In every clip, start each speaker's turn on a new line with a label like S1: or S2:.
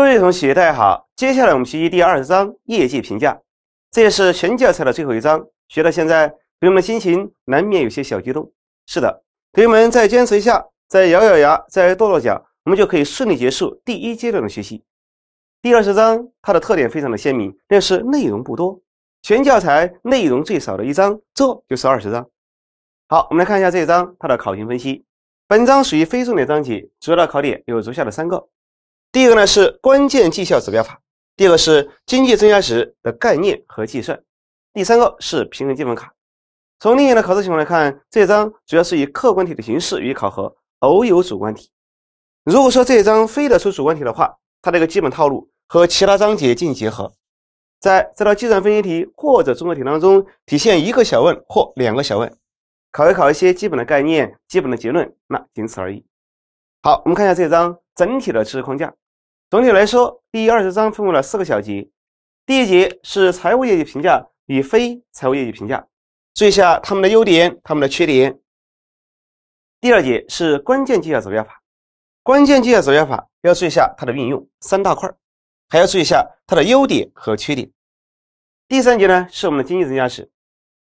S1: 各位同学，大家好！接下来我们学习第二十章业绩评价，这也是全教材的最后一章。学到现在，同学们心情难免有些小激动。是的，同学们再坚持一下，再咬咬牙，再跺跺脚，我们就可以顺利结束第一阶段的学习。第二十章它的特点非常的鲜明，但是内容不多，全教材内容最少的一章，这就是二十章。好，我们来看一下这一章它的考情分析。本章属于非重点章节，主要的考点有如下的三个。第一个呢是关键绩效指标法，第二个是经济增加值的概念和计算，第三个是平衡基分卡。从历年的考试情况来看，这一章主要是以客观题的形式予以考核，偶有主观题。如果说这一章非得出主观题的话，它的一个基本套路和其他章节进行结合，在这道计算分析题或者综合题当中体现一个小问或两个小问，考一考一些基本的概念、基本的结论，那仅此而已。好，我们看一下这张整体的知识框架。总体来说，第二十章分为了四个小节。第一节是财务业绩评价与非财务业绩评价，注意一下它们的优点、它们的缺点。第二节是关键绩效指标法，关键绩效指标法要注意一下它的运用三大块，还要注意一下它的优点和缺点。第三节呢是我们的经济增加值，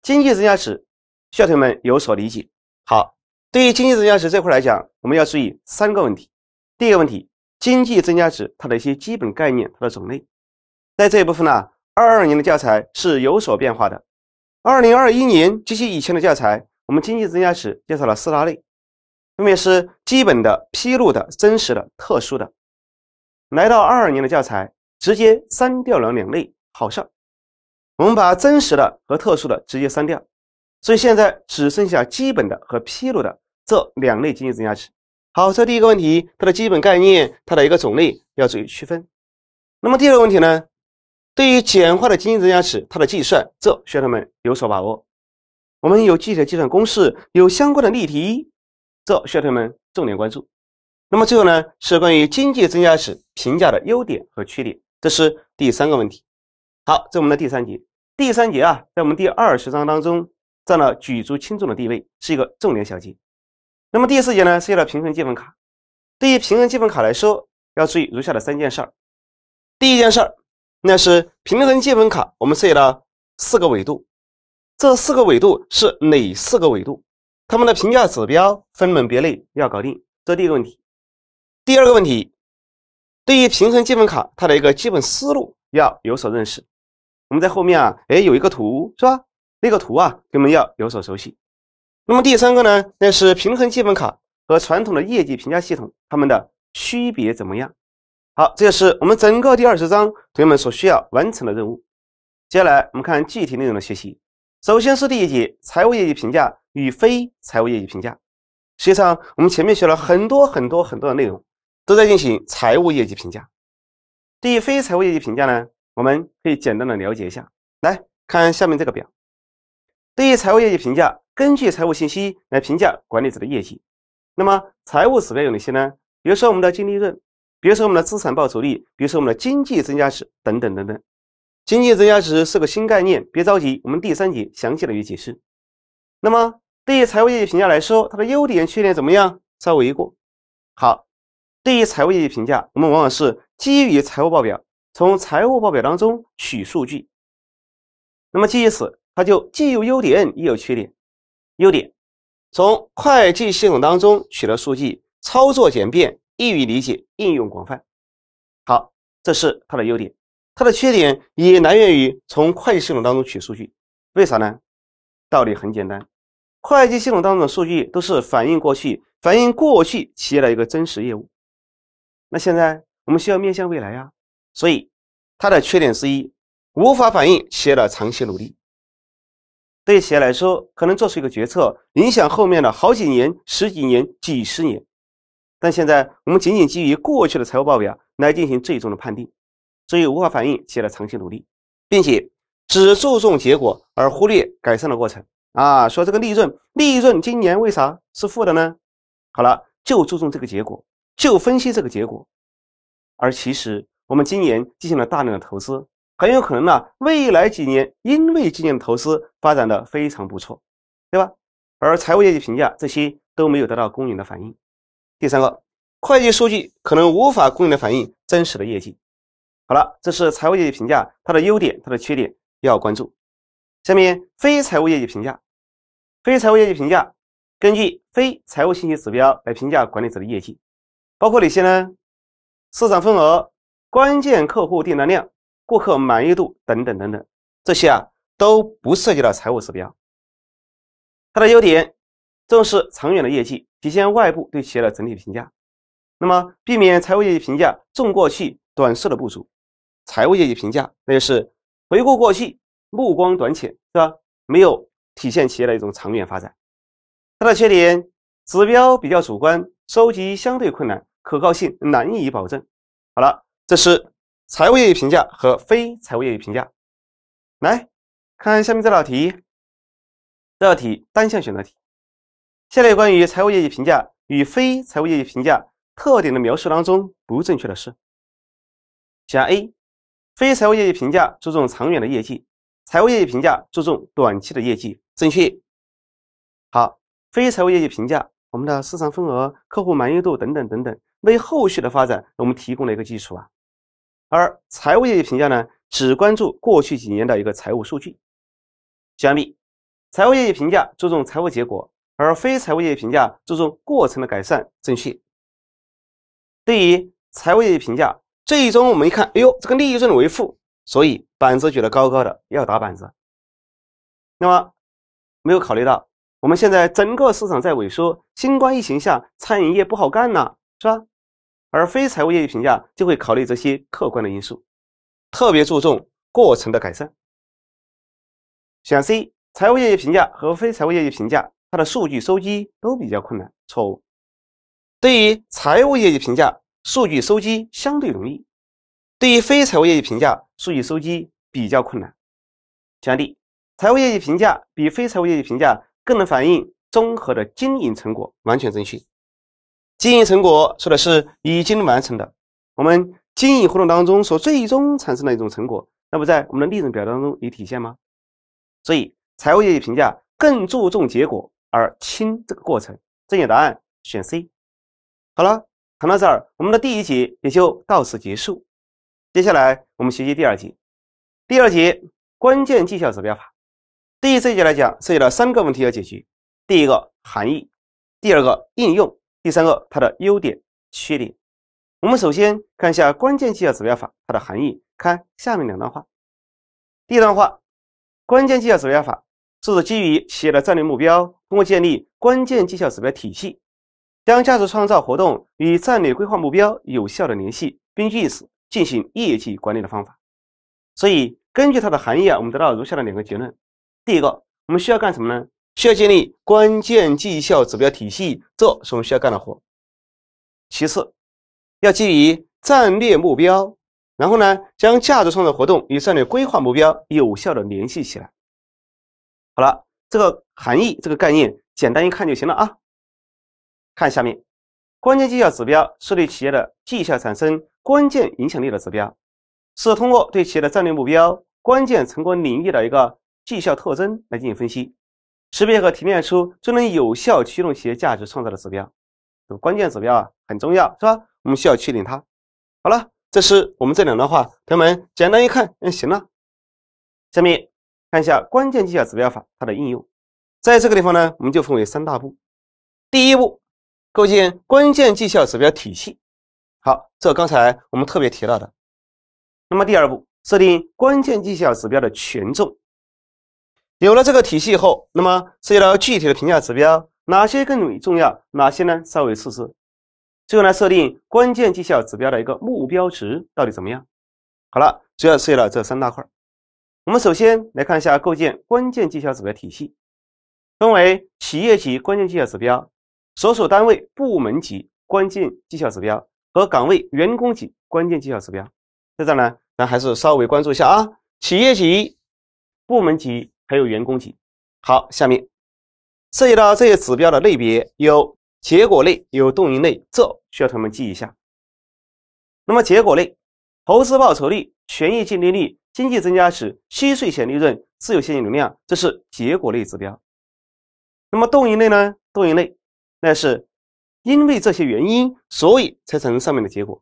S1: 经济增加值需要同学们有所理解。好。对于经济增加值这块来讲，我们要注意三个问题。第一个问题，经济增加值它的一些基本概念、它的种类。在这一部分呢，二二年的教材是有所变化的。二零二一年及其以前的教材，我们经济增加值介绍了四大类，分别是基本的、披露的、真实的、特殊的。来到二二年的教材，直接删掉了两类，好像我们把真实的和特殊的直接删掉。所以现在只剩下基本的和披露的这两类经济增加值。好，这第一个问题，它的基本概念，它的一个种类要注意区分。那么第二个问题呢，对于简化的经济增加值，它的计算，这需要他们有所把握。我们有具体的计算公式，有相关的例题，这需要他们重点关注。那么最后呢，是关于经济增加值评价的优点和缺点，这是第三个问题。好，这是我们的第三节。第三节啊，在我们第二十章当中。占了举足轻重的地位，是一个重点小节。那么第四节呢，涉及到平衡积分卡。对于平衡积分卡来说，要注意如下的三件事儿。第一件事儿，那是平衡积分卡，我们设了四个维度。这四个维度是哪四个维度？他们的评价指标分门别类要搞定，这第一个问题。第二个问题，对于平衡积分卡，它的一个基本思路要有所认识。我们在后面啊，哎，有一个图是吧？那个图啊，同学们要有所熟悉。那么第三个呢，那是平衡积分卡和传统的业绩评价系统，它们的区别怎么样？好，这是我们整个第二十章同学们所需要完成的任务。接下来我们看具体内容的学习。首先是第一节：财务业绩评价与非财务业绩评价。实际上，我们前面学了很多很多很多的内容，都在进行财务业绩评价。对于非财务业绩评价呢，我们可以简单的了解一下。来看下面这个表。对于财务业绩评价，根据财务信息来评价管理者的业绩。那么，财务指标有哪些呢？比如说我们的净利润，比如说我们的资产报酬率，比如说我们的经济增加值等等等等。经济增加值是个新概念，别着急，我们第三节详细的去解释。那么，对于财务业绩评价来说，它的优点、缺点怎么样？稍微一过。好，对于财务业绩评价，我们往往是基于财务报表，从财务报表当中取数据。那么，基于此。它就既有优点也有缺点。优点，从会计系统当中取得数据，操作简便，易于理解，应用广泛。好，这是它的优点。它的缺点也来源于从会计系统当中取数据。为啥呢？道理很简单，会计系统当中的数据都是反映过去，反映过去企业的一个真实业务。那现在我们需要面向未来呀，所以它的缺点之一，无法反映企业的长期努力。对企业来说，可能做出一个决策，影响后面的好几年、十几年、几十年。但现在我们仅仅基于过去的财务报表来进行最终的判定，所以无法反映企业的长期努力，并且只注重结果而忽略改善的过程啊！说这个利润，利润今年为啥是负的呢？好了，就注重这个结果，就分析这个结果，而其实我们今年进行了大量的投资。很有可能呢，未来几年因为今年投资发展的非常不错，对吧？而财务业绩评价这些都没有得到公允的反映。第三个，会计数据可能无法公允的反映真实的业绩。好了，这是财务业绩评价它的优点、它的缺点要关注。下面非财务业绩评价，非财务业绩评价根据非财务信息指标来评价管理者的业绩，包括哪些呢？市场份额、关键客户订单量。顾客满意度等等等等，这些啊都不涉及到财务指标。它的优点重视长远的业绩，体现外部对企业的整体评价。那么避免财务业绩评价重过去、短视的不足。财务业绩评价那就是回顾过去，目光短浅，是吧？没有体现企业的一种长远发展。它的缺点指标比较主观，收集相对困难，可靠性难以保证。好了，这是。财务业绩评价和非财务业绩评价，来看下面这道题。这道题单项选择题。下列关于财务业绩评价与非财务业绩评价特点的描述当中，不正确的是？选 A：非财务业绩评价注重长远的业绩，财务业绩评价注重短期的业绩。正确。好，非财务业绩评价，我们的市场份额、客户满意度等等等等，为后续的发展我们提供了一个基础啊。而财务业绩评价呢，只关注过去几年的一个财务数据。相比，财务业绩评价注重财务结果，而非财务业绩评价注重过程的改善、正确。对于财务业绩评价，最终我们一看，哎呦，这个利润为负，所以板子举得高高的，要打板子。那么，没有考虑到我们现在整个市场在萎缩，新冠疫情下餐饮业不好干呐，是吧？而非财务业绩评价就会考虑这些客观的因素，特别注重过程的改善。选 C，财务业绩评价和非财务业绩评价，它的数据收集都比较困难，错误。对于财务业绩评价，数据收集相对容易；对于非财务业绩评价，数据收集比较困难。选 D，财务业绩评价比非财务业绩评价更能反映综合的经营成果，完全正确。经营成果说的是已经完成的，我们经营活动当中所最终产生的一种成果，那不在我们的利润表当中也体现吗？所以财务业绩评价更注重结果而轻这个过程。正确答案选 C。好了，谈到这儿，我们的第一节也就到此结束。接下来我们学习第二节。第二节关键绩效指标法，对于这一节来讲，涉及到三个问题要解决：第一个含义，第二个应用。第三个，它的优点、缺点。我们首先看一下关键绩效指标法，它的含义。看下面两段话。第一段话，关键绩效指标法是指基于企业的战略目标，通过建立关键绩效指标体系，将价值创造活动与战略规划目标有效的联系并据此进行业绩管理的方法。所以，根据它的含义啊，我们得到如下的两个结论。第一个，我们需要干什么呢？需要建立关键绩效指标体系，这是我们需要干的活。其次，要基于战略目标，然后呢，将价值创造活动与战略规划目标有效的联系起来。好了，这个含义、这个概念，简单一看就行了啊。看下面，关键绩效指标是对企业的绩效产生关键影响力的指标，是通过对企业的战略目标、关键成功领域的一个绩效特征来进行分析。识别和提炼出最能有效驱动企业价值创造的指标，这个关键指标啊很重要，是吧？我们需要确定它。好了，这是我们这两段话，同学们简单一看，嗯，行了。下面看一下关键绩效指标法它的应用，在这个地方呢，我们就分为三大步。第一步，构建关键绩效指标体系。好，这刚才我们特别提到的。那么第二步，设定关键绩效指标的权重。有了这个体系以后，那么涉及到具体的评价指标，哪些更为重要？哪些呢？稍微试试。最后来设定关键绩效指标的一个目标值到底怎么样？好了，主要涉及到这三大块。我们首先来看一下构建关键绩效指标体系，分为企业级关键绩效指标、所属单位部门级关键绩效指标和岗位员工级关键绩效指标。在这儿呢，咱还是稍微关注一下啊，企业级、部门级。还有员工级。好，下面涉及到这些指标的类别有结果类，有动因类。这需要同学们记一下。那么结果类，投资报酬率、权益净利率、经济增加值、息税前利润、自由现金流量，这是结果类指标。那么动因类呢？动因类，那是因为这些原因，所以才产生上面的结果。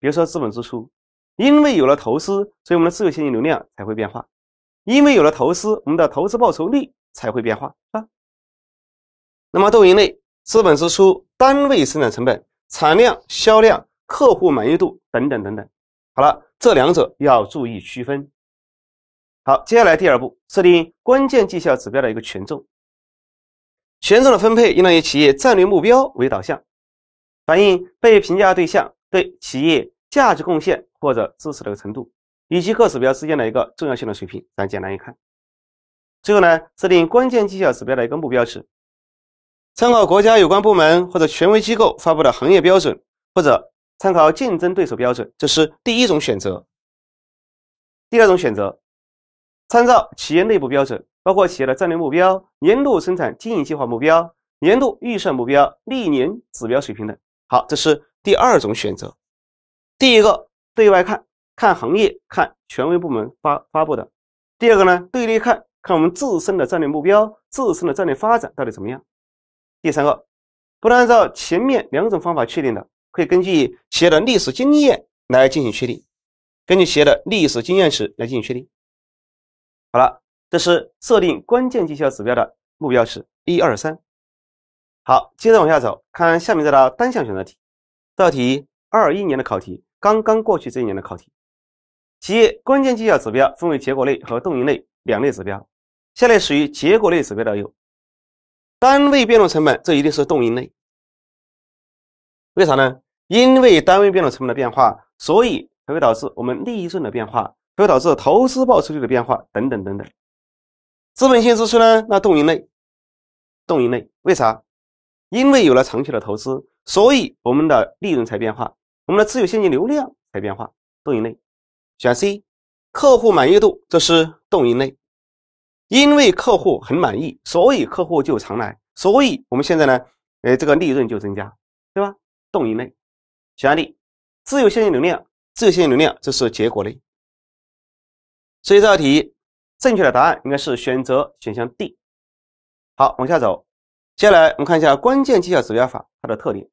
S1: 比如说资本支出，因为有了投资，所以我们的自由现金流量才会变化。因为有了投资，我们的投资报酬率才会变化啊。那么，豆盈类资本支出、单位生产成本、产量、销量、客户满意度等等等等。好了，这两者要注意区分。好，接下来第二步，设定关键绩效指标的一个权重。权重的分配应当以企业战略目标为导向，反映被评价对象对企业价值贡献或者支持的程度。以及各指标之间的一个重要性的水平，咱简单一看。最后呢，制定关键绩效指标的一个目标值，参考国家有关部门或者权威机构发布的行业标准，或者参考竞争对手标准，这是第一种选择。第二种选择，参照企业内部标准，包括企业的战略目标、年度生产经营计划目标、年度预算目标、历年指标水平等。好，这是第二种选择。第一个，对外看。看行业，看权威部门发发布的。第二个呢，对比看看我们自身的战略目标、自身的战略发展到底怎么样。第三个，不能按照前面两种方法确定的，可以根据企业的历史经验来进行确定，根据企业的历史经验值来进行确定。好了，这是设定关键绩效指标的目标是一、二、三。好，接着往下走，看下面这道单项选择题。这道题二一年的考题，刚刚过去这一年的考题。企业关键绩效指标分为结果类和动因类两类指标。下列属于结果类指标的有：单位变动成本，这一定是动因类。为啥呢？因为单位变动成本的变化，所以才会导致我们利润的变化，才会导致投资报酬率的变化等等等等。资本性支出呢？那动因类，动因类。为啥？因为有了长期的投资，所以我们的利润才变化，我们的自由现金流量才变化，动因类。选 C，客户满意度这是动因类，因为客户很满意，所以客户就常来，所以我们现在呢，哎这个利润就增加，对吧？动因类，选项 D，自由现金流量，自由现金流量这是结果类，所以这道题正确的答案应该是选择选项 D。好，往下走，接下来我们看一下关键绩效指标法它的特点、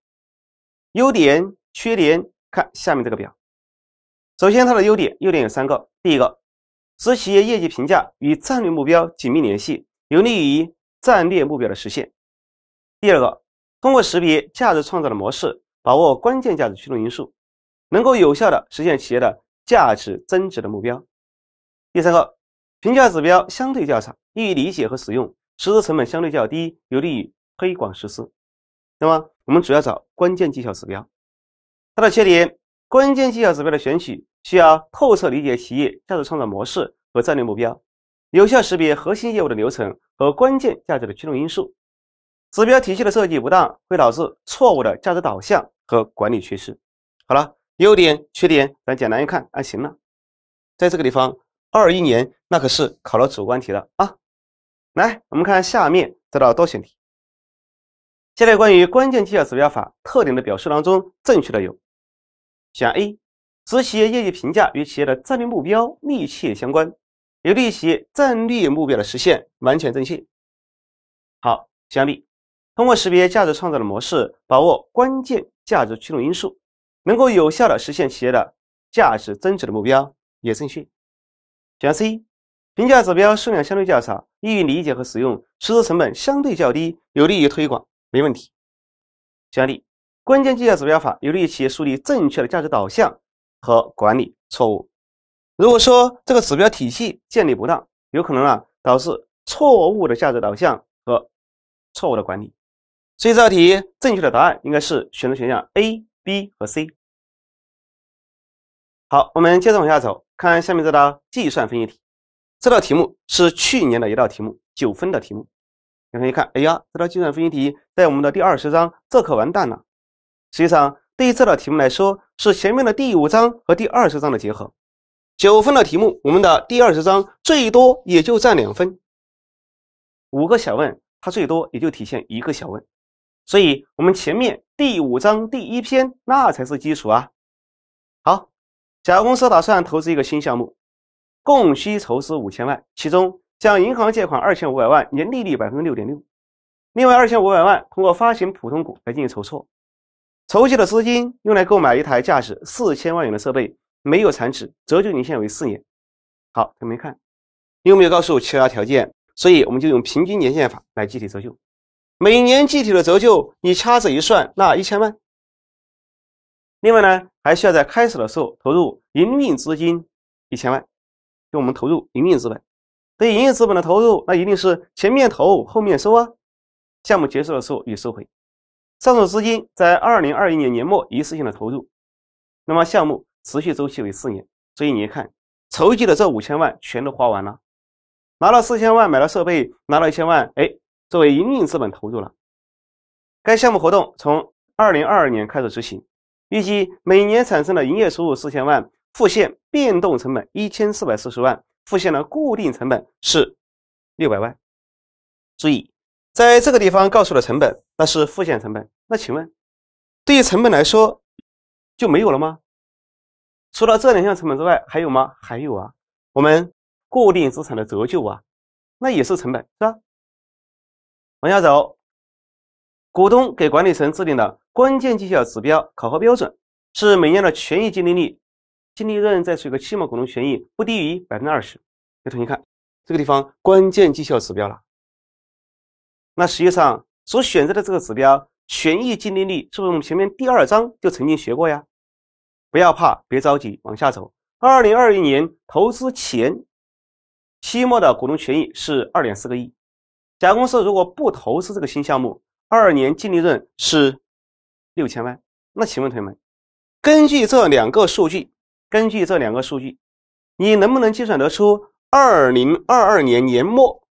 S1: 优点、缺点，看下面这个表。首先，它的优点优点有三个：第一个，使企业业绩评价与战略目标紧密联系，有利于战略目标的实现；第二个，通过识别价值创造的模式，把握关键价值驱动因素，能够有效的实现企业的价值增值的目标；第三个，评价指标相对较差，易于理解和使用，实施成本相对较低，有利于推广实施。那么，我们主要找关键绩效指标。它的缺点。关键绩效指标的选取需要透彻理解企业价值创造模式和战略目标，有效识别核心业务的流程和关键价值的驱动因素。指标体系的设计不当会导致错误的价值导向和管理缺失。好了，优点、缺点，咱简单一看，啊，行了。在这个地方，二一年那可是考了主观题了啊。来，我们看下面这道多选题。下列关于关键绩效指标法特点的表述当中，正确的有。选 A，使企业业绩评价与企业的战略目标密切相关，有利于企业战略目标的实现，完全正确。好，选 B，通过识别价值创造的模式，把握关键价值驱动因素，能够有效的实现企业的价值增值的目标，也正确。选 C，评价指标数量相对较少，易于理解和使用，实施成本相对较低，有利于推广，没问题。选 D。关键绩效指标法有利于企业树立正确的价值导向和管理。错误。如果说这个指标体系建立不当，有可能啊导致错误的价值导向和错误的管理。所以这道题正确的答案应该是选择选项 A、B 和 C。好，我们接着往下走，看下面这道计算分析题。这道题目是去年的一道题目，九分的题目。有同学看，哎呀，这道计算分析题在我们的第二十章，这可完蛋了。实际上，对于这道题目来说，是前面的第五章和第二十章的结合。九分的题目，我们的第二十章最多也就占两分，五个小问，它最多也就体现一个小问。所以，我们前面第五章第一篇那才是基础啊。好，甲公司打算投资一个新项目，共需筹资五千万，其中向银行借款二千五百万，年利率百分之六点六，另外二千五百万通过发行普通股来进行筹措。筹集的资金用来购买一台价值四千万元的设备，没有残值，折旧年限为四年。好，同学们看，又没有告诉其他条件，所以我们就用平均年限法来计提折旧。每年计提的折旧，你掐指一算，那一千万。另外呢，还需要在开始的时候投入营运资金一千万，就我们投入营运资本。对营运资本的投入，那一定是前面投，后面收啊。项目结束的时候，你收回。上述资金在二零二一年年末一次性的投入，那么项目持续周期为四年，所以你看，筹集的这五千万全都花完了，拿了四千万买了设备，拿了一千万，哎，作为营运资本投入了。该项目活动从二零二二年开始执行，预计每年产生的营业收入四千万，付现变动成本一千四百四十万，付现的固定成本是六百万，注意。在这个地方告诉了成本，那是复现成本。那请问，对于成本来说就没有了吗？除了这两项成本之外，还有吗？还有啊，我们固定资产的折旧啊，那也是成本，是吧？往下走，股东给管理层制定的关键绩效指标考核标准是每年的权益净利率，净利润再除个期末股东权益不低于百分之二十。同学看这个地方关键绩效指标了。那实际上所选择的这个指标，权益净利率是不是我们前面第二章就曾经学过呀？不要怕，别着急，往下走。二零二一年投资前期末的股东权益是二点四个亿。甲公司如果不投资这个新项目，二年净利润是六千万。那请问同学们，根据这两个数据，根据这两个数据，你能不能计算得出二零二二年年末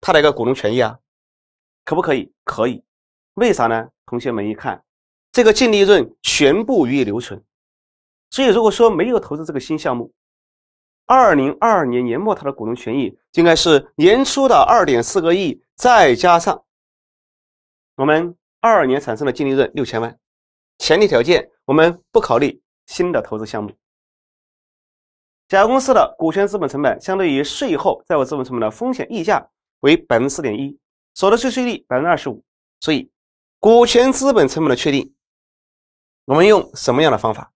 S1: 它的一个股东权益啊？可不可以？可以，为啥呢？同学们一看，这个净利润全部予以留存，所以如果说没有投资这个新项目，二零二二年年末它的股东权益应该是年初的二点四个亿，再加上我们二二年产生的净利润六千万。前提条件，我们不考虑新的投资项目。甲公司的股权资本成本相对于税后债务资本成本的风险溢价为百分之四点一。所得税税率百分之二十五，所以股权资本成本的确定，我们用什么样的方法？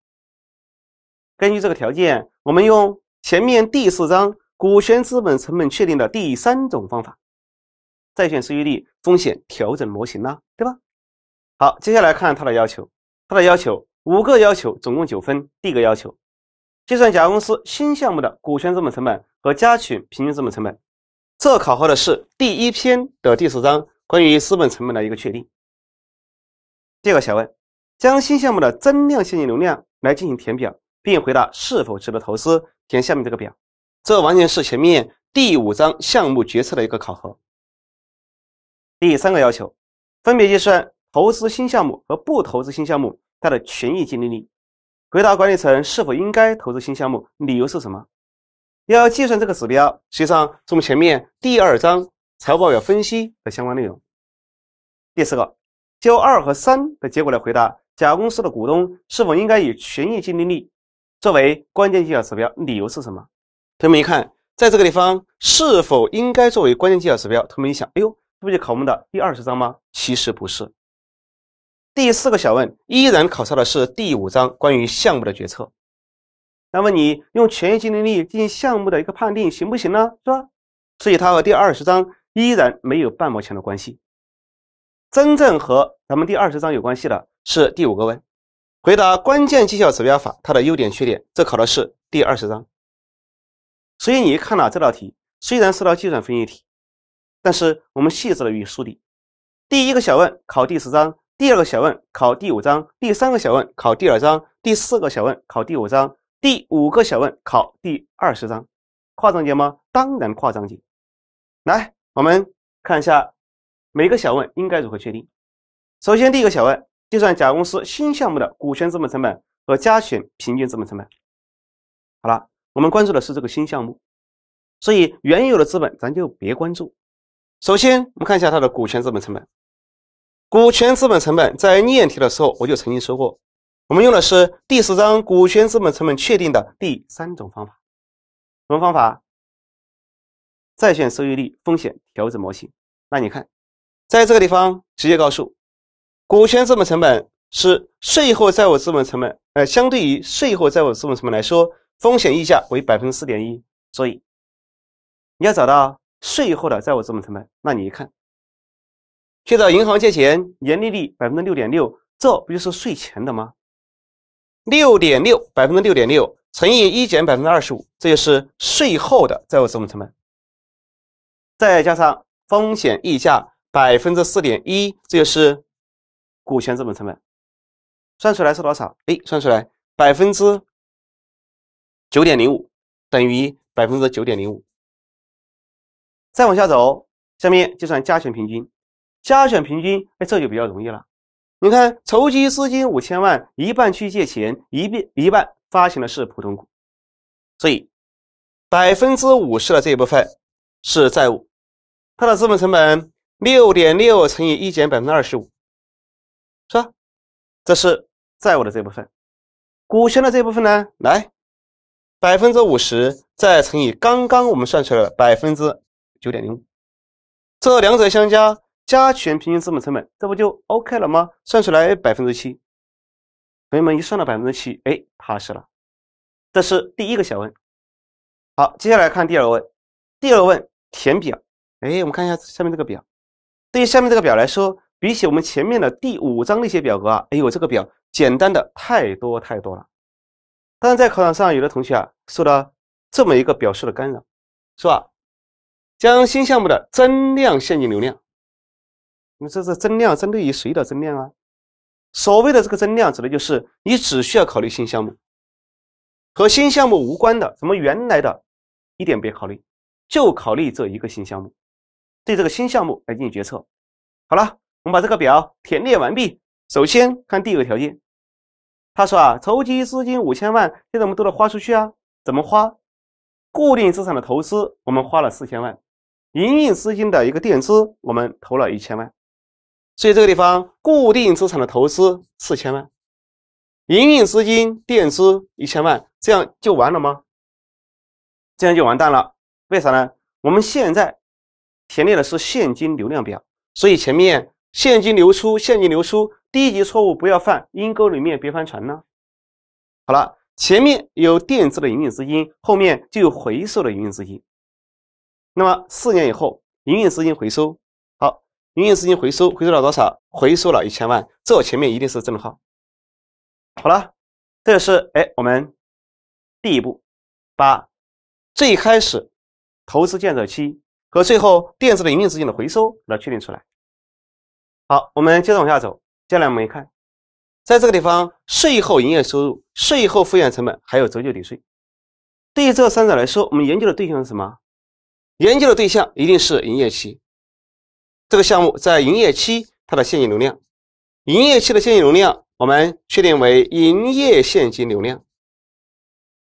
S1: 根据这个条件，我们用前面第四章股权资本成本确定的第三种方法，债券收益率风险调整模型呢？对吧？好，接下来看它的要求，它的要求五个要求，总共九分。第一个要求，计算甲公司新项目的股权资本成本和加权平均资本成本。这考核的是第一篇的第十章关于资本成本的一个确定。第二个小问，将新项目的增量现金流量来进行填表，并回答是否值得投资。填下面这个表，这完全是前面第五章项目决策的一个考核。第三个要求，分别计算投资新项目和不投资新项目它的权益净利率，回答管理层是否应该投资新项目，理由是什么？要计算这个指标，实际上是我们前面第二章财务报表分析的相关内容。第四个，就二和三的结果来回答，甲公司的股东是否应该以权益净利率作为关键绩效指标？理由是什么？同学们一看，在这个地方是否应该作为关键绩效指标？同学们一想，哎呦，这不就考我们的第二十章吗？其实不是，第四个小问依然考察的是第五章关于项目的决策。那么你用权益经营力进行项目的一个判定行不行呢？是吧？所以它和第二十章依然没有半毛钱的关系。真正和咱们第二十章有关系的是第五个问，回答关键绩效指标法它的优点缺点。这考的是第二十章。所以你看了这道题，虽然是道计算分析题，但是我们细致的予以梳理。第一个小问考第十章，第二个小问考第五章，第三个小问考第二章，第四个小问考第五章。第五个小问考第二十章，跨章节吗？当然跨章节。来，我们看一下每个小问应该如何确定。首先，第一个小问，计算甲公司新项目的股权资本成本和加权平均资本成本。好了，我们关注的是这个新项目，所以原有的资本咱就别关注。首先，我们看一下它的股权资本成本。股权资本成本在念题的时候我就曾经说过。我们用的是第十章股权资本成本确定的第三种方法，什么方法？债券收益率风险调整模型。那你看，在这个地方直接告诉股权资本成本是税后债务资本成本，呃，相对于税后债务资本成本来说，风险溢价为百分之四点一。所以你要找到税后的债务资本成本，那你一看，去找银行借钱，年利率百分之六点六，这不就是税前的吗？六点六百分之六点六乘以一减百分之二十五，这就是税后的债务资本成本，再加上风险溢价百分之四点一，这就是股权资本成本，算出来是多少？哎，算出来百分之九点零五，等于百分之九点零五。再往下走，下面计算加权平均，加权平均哎，这就比较容易了。你看，筹集资金五千万，一半去借钱，一并一半发行的是普通股，所以百分之五十的这一部分是债务，它的资本成本六点六乘以一减百分之二十五，是吧？这是债务的这部分，股权的这部分呢？来，百分之五十再乘以刚刚我们算出来的百分之九点零五，这两者相加。加权平均资本成本，这不就 OK 了吗？算出来百分之七，朋友们一算到百分之七，哎，踏实了。这是第一个小问，好，接下来看第二个问，第二个问填表，哎，我们看一下下面这个表。对于下面这个表来说，比起我们前面的第五章那些表格啊，哎呦，这个表简单的太多太多了。当然，在考场上，有的同学啊，受到这么一个表述的干扰，是吧？将新项目的增量现金流量。你这是增量，针对于谁的增量啊？所谓的这个增量，指的就是你只需要考虑新项目，和新项目无关的，什么原来的一点别考虑，就考虑这一个新项目，对这个新项目来进行决策。好了，我们把这个表填列完毕。首先看第一个条件，他说啊，筹集资金五千万，现在我们都在花出去啊，怎么花？固定资产的投资我们花了四千万，营运资金的一个垫资我们投了一千万。所以这个地方固定资产的投资四千万，营运资金垫资一千万，这样就完了吗？这样就完蛋了？为啥呢？我们现在填列的是现金流量表，所以前面现金流出现金流出，低级错误不要犯，阴沟里面别翻船呢。好了，前面有垫资的营运资金，后面就有回收的营运资金。那么四年以后，营运资金回收。营运资金回收回收了多少？回收了一千万，这前面一定是正号。好了，这是哎我们第一步，把最开始投资建设期和最后垫资的营运资金的回收它确定出来。好，我们接着往下走，接下来我们一看，在这个地方，税后营业收入、税后复原成本还有折旧抵税，对于这三者来说，我们研究的对象是什么？研究的对象一定是营业期。这个项目在营业期它的现金流量，营业期的现金流量我们确定为营业现金流量。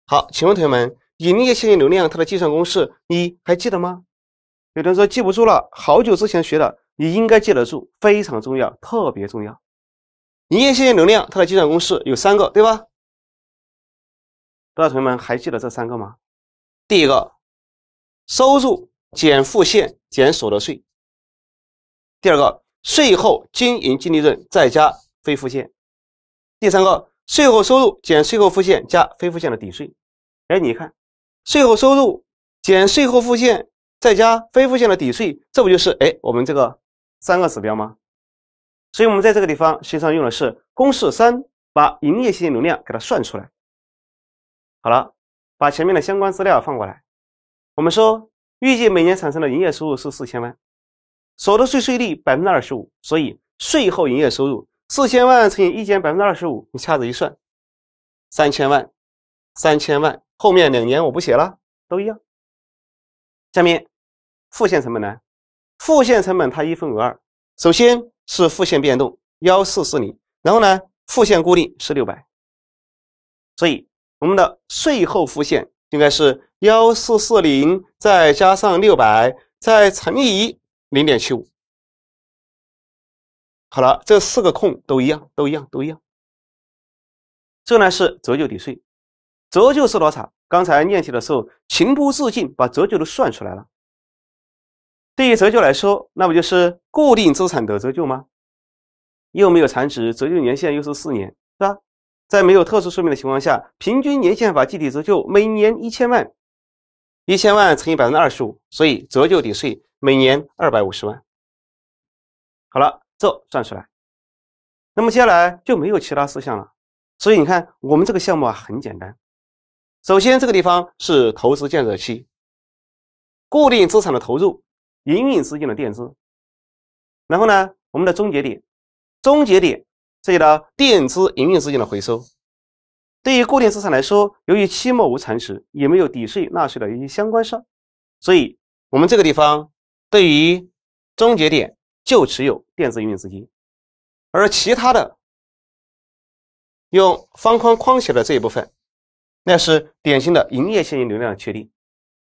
S1: 好，请问同学们，营业现金流量它的计算公式你还记得吗？有的说记不住了，好久之前学的，你应该记得住，非常重要，特别重要。营业现金流量它的计算公式有三个，对吧？不知道同学们还记得这三个吗？第一个，收入减付现减所得税。第二个，税后经营净利润再加非付现；第三个，税后收入减税后付现加非付现的抵税。哎，你看，税后收入减税后付现再加非付现的抵税，这不就是哎我们这个三个指标吗？所以，我们在这个地方实际上用的是公式三，把营业现金流量给它算出来。好了，把前面的相关资料放过来。我们说，预计每年产生的营业收入是四千万。所得税税率百分之二十五，所以税后营业收入四千万乘以一减百分之二十五，你掐指一算，三千万，三千万。后面两年我不写了，都一样。下面付现成本呢？付现成本它一分为二，首先是付现变动幺四四零，然后呢，付现固定是六百，所以我们的税后付现应该是幺四四零再加上六百，再乘以一。零点七五，好了，这四个空都一样，都一样，都一样。这呢是折旧抵税，折旧是多少？刚才念题的时候情不自禁把折旧都算出来了。对于折旧来说，那不就是固定资产的折旧吗？又没有残值，折旧年限又是四年，是吧？在没有特殊说明的情况下，平均年限法计提折旧，每年一千万。一千万乘以百分之二十五，所以折旧抵税每年二百五十万。好了，这算出来。那么接下来就没有其他事项了。所以你看，我们这个项目啊很简单。首先这个地方是投资建设期，固定资产的投入，营运资金的垫资。然后呢，我们的终结点，终结点涉及到垫资营运资金的回收。对于固定资产来说，由于期末无残值，也没有抵税纳税的一些相关事儿，所以我们这个地方对于终结点就持有电子营运资金，而其他的用方框框写的这一部分，那是典型的营业现金流量的确定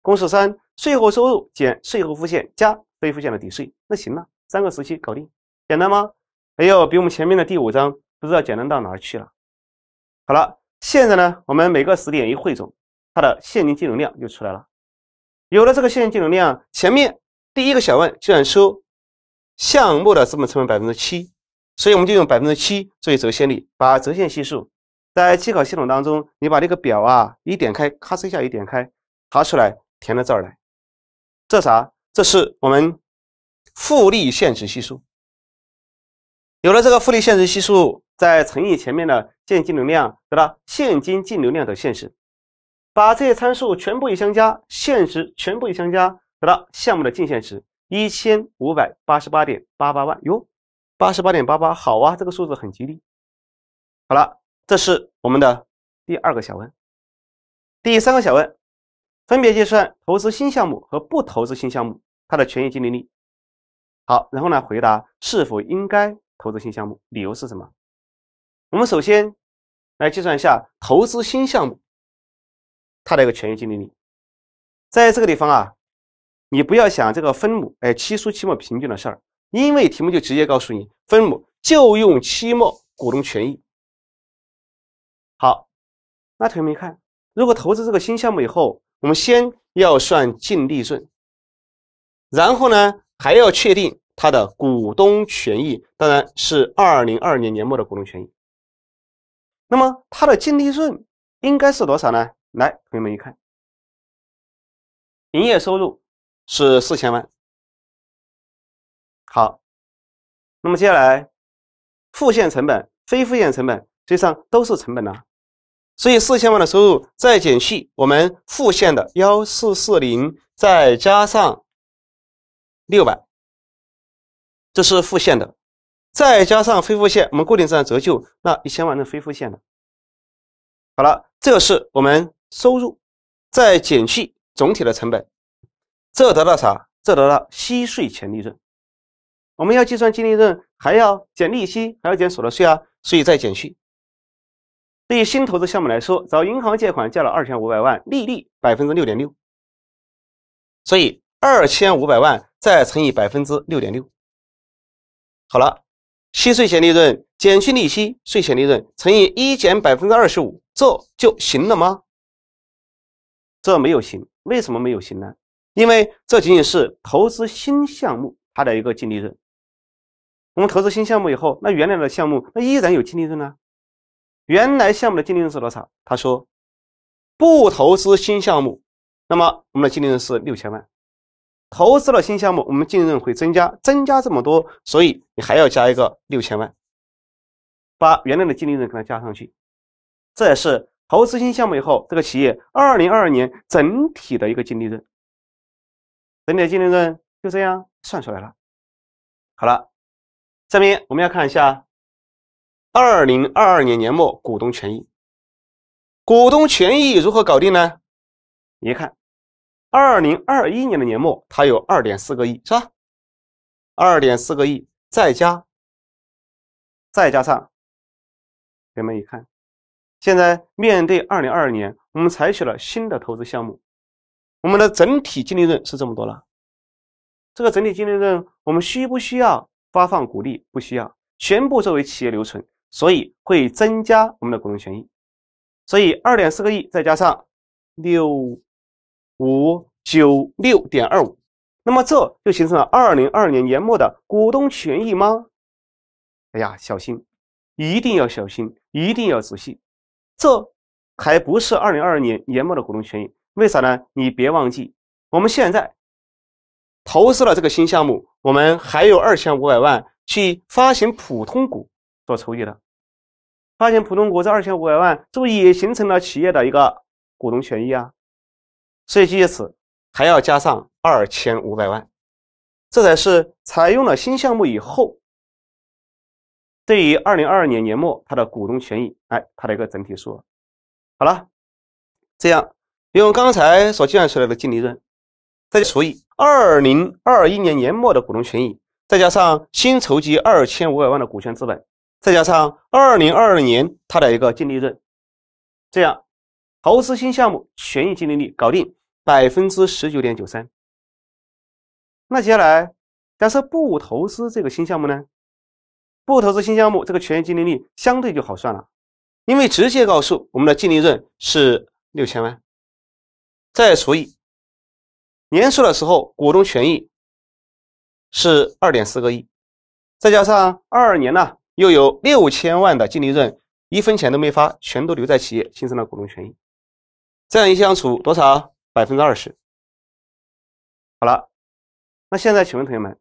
S1: 公式三：税后收入减税后付现加非付现的抵税，那行了，三个时期搞定，简单吗？哎呦，比我们前面的第五章不知道简单到哪儿去了。好了。现在呢，我们每个时点一汇总，它的现金净流量就出来了。有了这个现金净流量，前面第一个小问计算出项目的资本成本百分之七，所以我们就用百分之七作为折现率，把折现系数在机考系统当中，你把这个表啊一点开，咔，嚓一下一点开，查出来填到这儿来。这啥？这是我们复利现值系数。有了这个复利现值系数。再乘以前面的现金流量，得到现金净流量的现实。把这些参数全部一相加，现实全部一相加，得到项目的净现值一千五百八十八点八八万哟，八十八点八八，好啊，这个数字很吉利。好了，这是我们的第二个小问，第三个小问，分别计算投资新项目和不投资新项目它的权益净利率。好，然后呢，回答是否应该投资新项目，理由是什么？我们首先来计算一下投资新项目，它的一个权益净利率。在这个地方啊，你不要想这个分母哎，期初、期末平均的事儿，因为题目就直接告诉你分母就用期末股东权益。好，那同学们看，如果投资这个新项目以后，我们先要算净利润，然后呢，还要确定它的股东权益，当然是二零二二年年末的股东权益。那么它的净利润应该是多少呢？来，同学们一看，营业收入是四千万。好，那么接下来，付现成本、非付现成本，实际上都是成本啊。所以四千万的收入再减去我们付现的幺四四零，再加上六百，这是付现的。再加上非付现，我们固定资产折旧那一千万的非付现呢？好了，这是我们收入，再减去总体的成本，这得到啥？这得到息税前利润。我们要计算净利润，还要减利息，还要减所得税啊，所以再减去。对于新投资项目来说，找银行借款借了二千五百万，利率百分之六点六，所以二千五百万再乘以百分之六点六，好了。息税前利润减去利息，税前利润乘以一减百分之二十五，这就行了吗？这没有行，为什么没有行呢？因为这仅仅是投资新项目它的一个净利润。我们投资新项目以后，那原来的项目那依然有净利润啊。原来项目的净利润是多少？他说不投资新项目，那么我们的净利润是六千万。投资了新项目，我们净利润会增加，增加这么多，所以你还要加一个六千万，把原来的净利润给它加上去，这也是投资新项目以后这个企业二零二二年整体的一个净利润，整体的净利润就这样算出来了。好了，下面我们要看一下二零二二年年末股东权益，股东权益如何搞定呢？你看。二零二一年的年末，它有二点四个亿，是吧？二点四个亿，再加，再加上，同们一看，现在面对二零二二年，我们采取了新的投资项目，我们的整体净利润是这么多了。这个整体净利润，我们需不需要发放股利？不需要，全部作为企业留存，所以会增加我们的股东权益。所以二点四个亿，再加上六。五九六点二五，那么这就形成了二零二二年年末的股东权益吗？哎呀，小心，一定要小心，一定要仔细。这还不是二零二二年年末的股东权益，为啥呢？你别忘记，我们现在投资了这个新项目，我们还有二千五百万去发行普通股做筹集的，发行普通股这二千五百万是不是也形成了企业的一个股东权益啊？所以，于此还要加上二千五百万，这才是采用了新项目以后，对于二零二二年年末它的股东权益，哎，它的一个整体数。好了，这样用刚才所计算出来的净利润，再除以二零二一年年末的股东权益，再加上新筹集二千五百万的股权资本，再加上二零二二年它的一个净利润，这样。投资新项目，权益净利率搞定百分之十九点九三。那接下来，假设不投资这个新项目呢？不投资新项目，这个权益净利率相对就好算了，因为直接告诉我们的净利润是六千万，再除以年数的时候，股东权益是二点四个亿，再加上二年呢，又有六千万的净利润，一分钱都没发，全都留在企业，形成了股东权益。这样一相除多少百分之二十？好了，那现在请问同学们，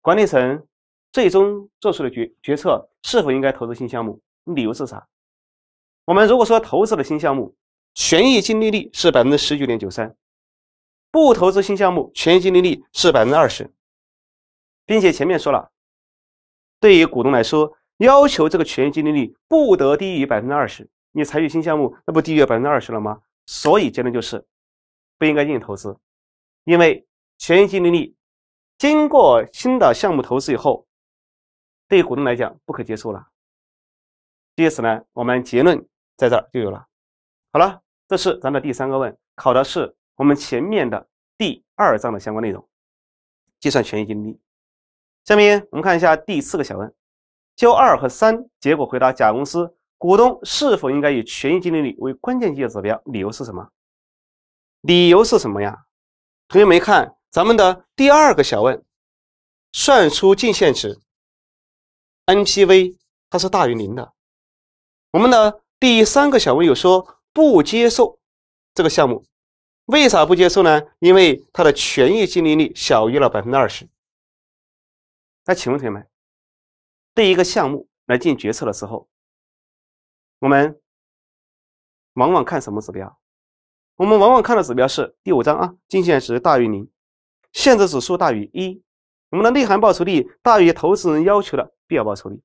S1: 管理层最终做出的决决策是否应该投资新项目？理由是啥？我们如果说投资了新项目，权益净利率是百分之十九点九三；不投资新项目，权益净利率是百分之二十，并且前面说了，对于股东来说，要求这个权益净利率不得低于百分之二十。你采取新项目，那不低于百分之二十了吗？所以结论就是，不应该进行投资，因为权益净利率经过新的项目投资以后，对股东来讲不可接受了。因此呢，我们结论在这儿就有了。好了，这是咱的第三个问，考的是我们前面的第二章的相关内容，计算权益净利率。下面我们看一下第四个小问，就二和三结果回答，甲公司。股东是否应该以权益净利率为关键绩效指标？理由是什么？理由是什么呀？同学们看，咱们的第二个小问，算出净现值，NPV 它是大于零的。我们的第三个小问有说不接受这个项目，为啥不接受呢？因为它的权益净利率小于了百分之二十。那请问同学们，对一个项目来进行决策的时候？我们往往看什么指标？我们往往看的指标是第五章啊，净现值大于零，限制指数大于一，我们的内涵报酬率大于投资人要求的必要报酬率。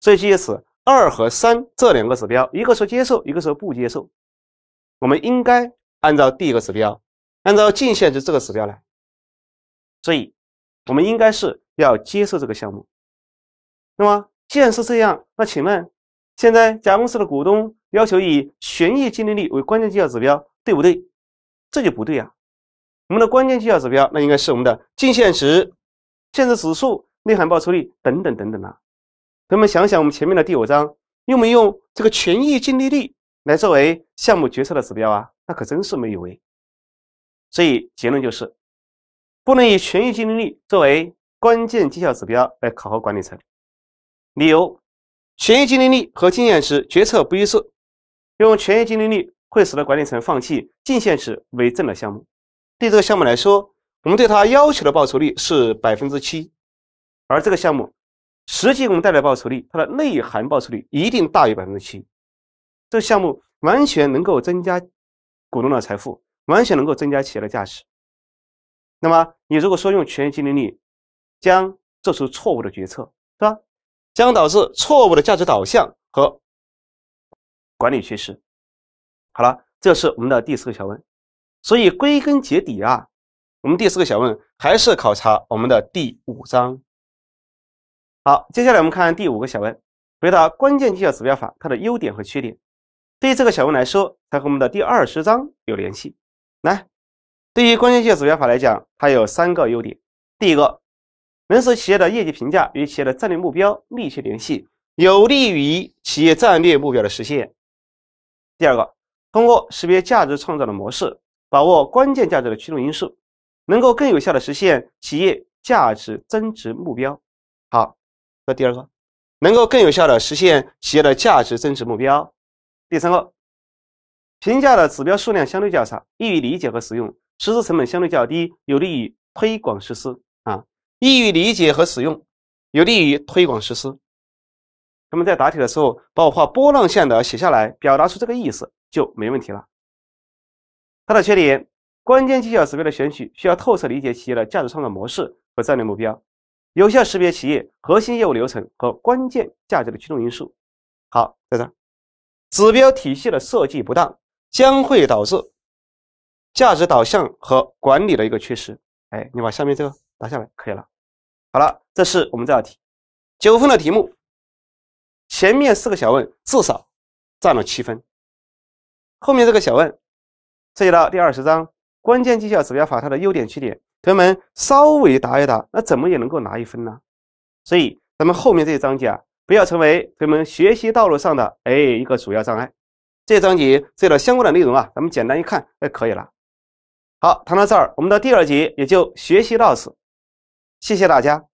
S1: 所以，借此二和三这两个指标，一个说接受，一个说不接受。我们应该按照第一个指标，按照净现值这个指标来。所以，我们应该是要接受这个项目。那么，既然是这样，那请问？现在甲公司的股东要求以权益净利率为关键绩效指标，对不对？这就不对啊！我们的关键绩效指标那应该是我们的净现值、现值指数、内涵报酬率等等等等啊！同学们想想，我们前面的第五章用没用这个权益净利率来作为项目决策的指标啊？那可真是没有诶！所以结论就是，不能以权益净利率作为关键绩效指标来考核管理层。理由。权益净利率和净现值决策不一致，用权益净利率会使得管理层放弃净现值为正的项目。对这个项目来说，我们对它要求的报酬率是百分之七，而这个项目实际我们带来报酬率，它的内涵报酬率一定大于百分之七。这个项目完全能够增加股东的财富，完全能够增加企业的价值。那么，你如果说用权益净利率，将做出错误的决策，是吧？将导致错误的价值导向和管理缺失。好了，这是我们的第四个小问。所以归根结底啊，我们第四个小问还是考察我们的第五章。好，接下来我们看第五个小问，回答关键绩效指标法它的优点和缺点。对于这个小问来说，它和我们的第二十章有联系。来，对于关键绩效指标法来讲，它有三个优点。第一个。能使企业的业绩评价与企业的战略目标密切联系，有利于企业战略目标的实现。第二个，通过识别价值创造的模式，把握关键价值的驱动因素，能够更有效地实现企业价值增值目标。好，这第二个，能够更有效地实现企业的价值增值目标。第三个，评价的指标数量相对较少，易于理解和使用，实施成本相对较低，有利于推广实施。易于理解和使用，有利于推广实施。那们在答题的时候，把我画波浪线的写下来，表达出这个意思就没问题了。它的缺点，关键绩效指标的选取需要透彻理解企业的价值创造模式和战略目标，有效识别企业核心业务流程和关键价值的驱动因素。好，在这，指标体系的设计不当将会导致价值导向和管理的一个缺失。哎，你把下面这个。答下来可以了，好了，这是我们这道题九分的题目，前面四个小问至少占了七分，后面这个小问涉及到第二十章关键绩效指标法它的优点缺点，同学们稍微答一答，那怎么也能够拿一分呢？所以咱们后面这些章节啊，不要成为同学们学习道路上的哎一个主要障碍，这些章节涉及到相关的内容啊，咱们简单一看哎，可以了。好，谈到这儿，我们的第二节也就学习到此。谢谢大家。